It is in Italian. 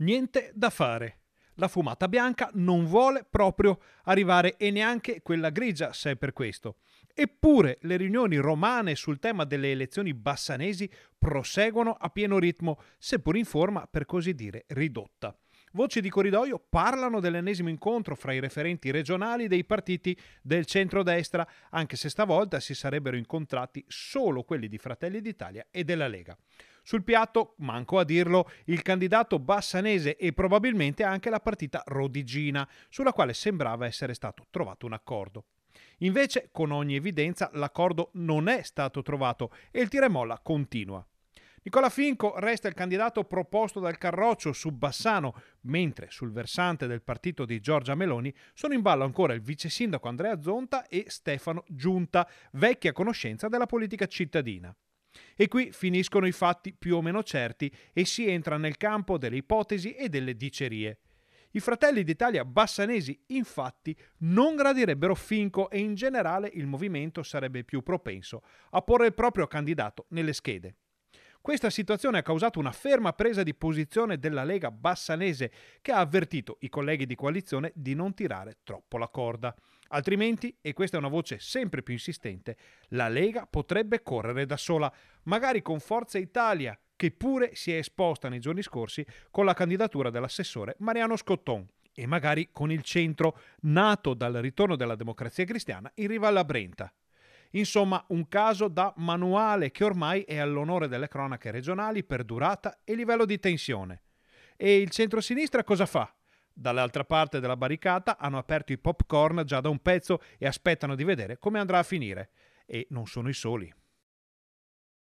Niente da fare. La fumata bianca non vuole proprio arrivare e neanche quella grigia, se è per questo. Eppure le riunioni romane sul tema delle elezioni bassanesi proseguono a pieno ritmo, seppur in forma, per così dire, ridotta. Voci di corridoio parlano dell'ennesimo incontro fra i referenti regionali dei partiti del centrodestra, anche se stavolta si sarebbero incontrati solo quelli di Fratelli d'Italia e della Lega. Sul piatto, manco a dirlo, il candidato bassanese e probabilmente anche la partita rodigina, sulla quale sembrava essere stato trovato un accordo. Invece, con ogni evidenza, l'accordo non è stato trovato e il tiremolla continua. Nicola Finco resta il candidato proposto dal Carroccio su Bassano, mentre sul versante del partito di Giorgia Meloni sono in ballo ancora il vice sindaco Andrea Zonta e Stefano Giunta, vecchia conoscenza della politica cittadina. E qui finiscono i fatti più o meno certi e si entra nel campo delle ipotesi e delle dicerie. I fratelli d'Italia bassanesi, infatti, non gradirebbero Finco e in generale il movimento sarebbe più propenso a porre il proprio candidato nelle schede. Questa situazione ha causato una ferma presa di posizione della Lega Bassanese che ha avvertito i colleghi di coalizione di non tirare troppo la corda. Altrimenti, e questa è una voce sempre più insistente, la Lega potrebbe correre da sola, magari con Forza Italia, che pure si è esposta nei giorni scorsi con la candidatura dell'assessore Mariano Scotton e magari con il centro nato dal ritorno della democrazia cristiana in riva alla Brenta, Insomma, un caso da manuale che ormai è all'onore delle cronache regionali per durata e livello di tensione. E il centro-sinistra cosa fa? Dall'altra parte della barricata hanno aperto i popcorn già da un pezzo e aspettano di vedere come andrà a finire. E non sono i soli.